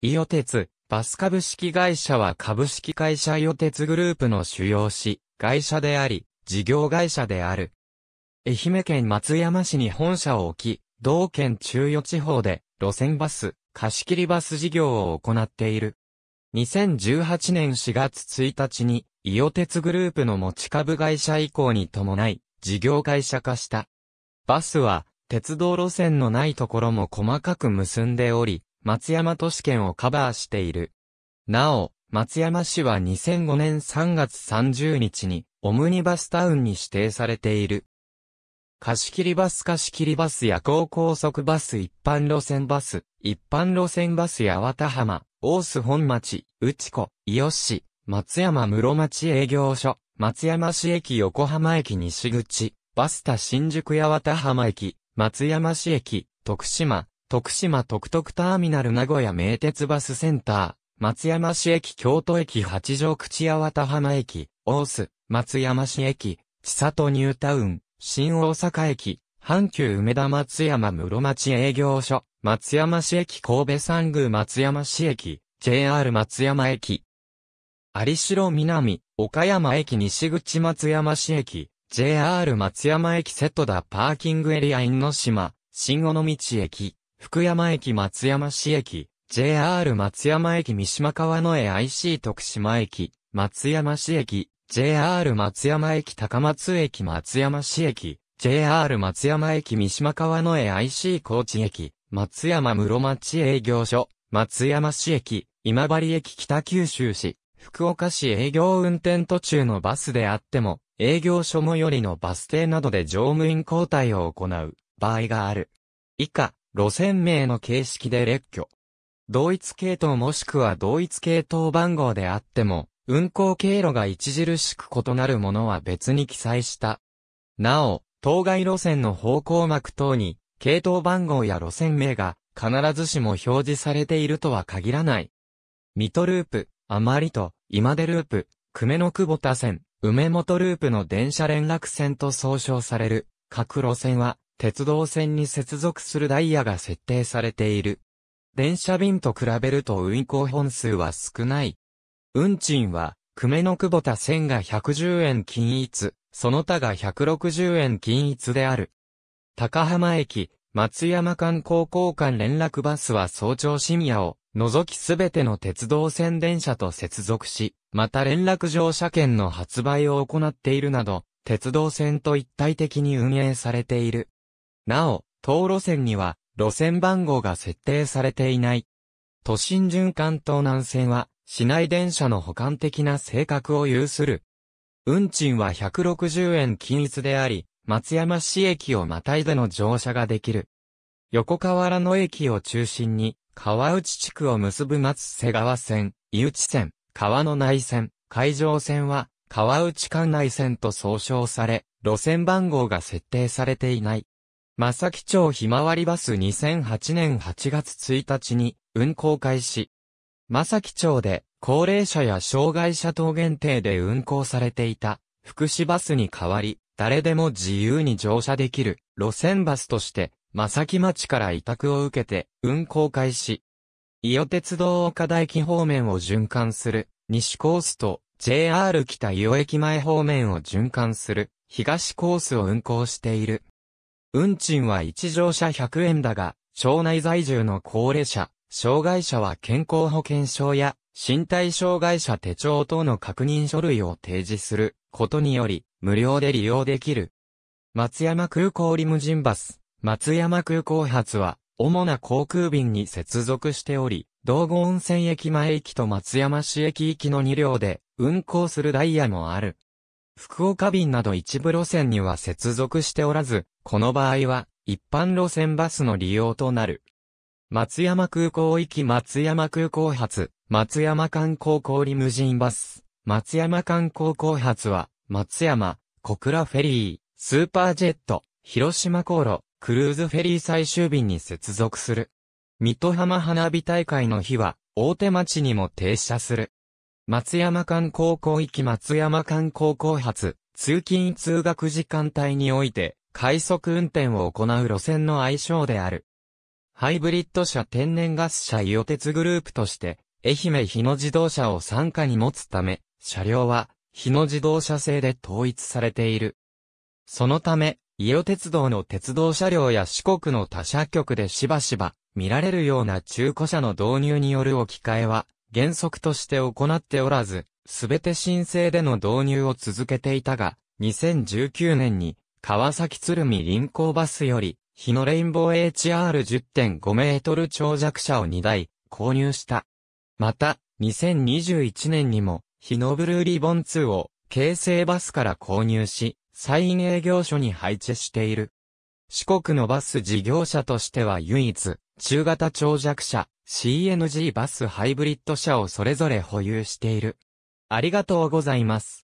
伊予鉄、バス株式会社は株式会社伊予鉄グループの主要し、会社であり、事業会社である。愛媛県松山市に本社を置き、同県中予地方で路線バス、貸切バス事業を行っている。2018年4月1日に、伊予鉄グループの持ち株会社移行に伴い、事業会社化した。バスは、鉄道路線のないところも細かく結んでおり、松山都市圏をカバーしている。なお、松山市は2005年3月30日にオムニバスタウンに指定されている。貸切バス貸切バスや高高速バス一般路線バス、一般路線バスや幡浜、大須本町、内子、伊予市、松山室町営業所、松山市駅横浜駅西口、バスタ新宿八幡浜駅、松山市駅、徳島、徳島特特ターミナル名古屋名鉄バスセンター、松山市駅京都駅八条口八幡浜駅、大須、松山市駅、千里ニュータウン、新大阪駅、阪急梅田松山室町営業所、松山市駅神戸三宮松山市駅、JR 松山駅。有城南、岡山駅西口松山市駅、JR 松山駅セットだパーキングエリア因島、新尾道駅。福山駅松山市駅、JR 松山駅三島川野江 IC 徳島駅、松山市駅、JR 松山駅高松駅松山市駅、JR 松山駅三島川野江 IC 高知駅、松山室町営業所、松山市駅、今治駅北九州市、福岡市営業運転途中のバスであっても、営業所最寄りのバス停などで乗務員交代を行う場合がある。以下、路線名の形式で列挙。同一系統もしくは同一系統番号であっても、運行経路が著しく異なるものは別に記載した。なお、当該路線の方向幕等に、系統番号や路線名が必ずしも表示されているとは限らない。水戸ループ、まりと、今出ループ、久米の久保田線、梅本ループの電車連絡線と総称される、各路線は、鉄道線に接続するダイヤが設定されている。電車便と比べると運行本数は少ない。運賃は、久米の久保田線が110円均一、その他が160円均一である。高浜駅、松山間高校間連絡バスは早朝深夜を、除きすべての鉄道線電車と接続し、また連絡乗車券の発売を行っているなど、鉄道線と一体的に運営されている。なお、当路線には、路線番号が設定されていない。都心循環東南線は、市内電車の補完的な性格を有する。運賃は160円均一であり、松山市駅をまたいでの乗車ができる。横河原の駅を中心に、川内地区を結ぶ松瀬川線、井内線、川の内線、海上線は、川内管内線と総称され、路線番号が設定されていない。正木町ひまわりバス2008年8月1日に運行開始。正木町で高齢者や障害者等限定で運行されていた福祉バスに代わり、誰でも自由に乗車できる路線バスとして正木町から委託を受けて運行開始。伊予鉄道岡田駅方面を循環する西コースと JR 北伊予駅前方面を循環する東コースを運行している運賃は一乗車100円だが、省内在住の高齢者、障害者は健康保険証や身体障害者手帳等の確認書類を提示することにより、無料で利用できる。松山空港リムジンバス、松山空港発は、主な航空便に接続しており、道後温泉駅前駅と松山市駅行きの2両で運行するダイヤもある。福岡便など一部路線には接続しておらず、この場合は一般路線バスの利用となる。松山空港行き松山空港発、松山観光校リムジンバス、松山観高港発は、松山、小倉フェリー、スーパージェット、広島航路、クルーズフェリー最終便に接続する。水戸浜花火大会の日は、大手町にも停車する。松山間高校域松山間高校発、通勤通学時間帯において、快速運転を行う路線の愛称である。ハイブリッド車天然ガス車伊予鉄グループとして、愛媛日野自動車を傘下に持つため、車両は、日野自動車製で統一されている。そのため、伊予鉄道の鉄道車両や四国の他社局でしばしば見られるような中古車の導入による置き換えは原則として行っておらず、すべて申請での導入を続けていたが、2019年に、川崎鶴見臨港バスより、日のレインボー HR10.5 メートル長尺車を2台、購入した。また、2021年にも、日のブルーリボン2を、京成バスから購入し、サイン営業所に配置している。四国のバス事業者としては唯一、中型長尺車、CNG バスハイブリッド車をそれぞれ保有している。ありがとうございます。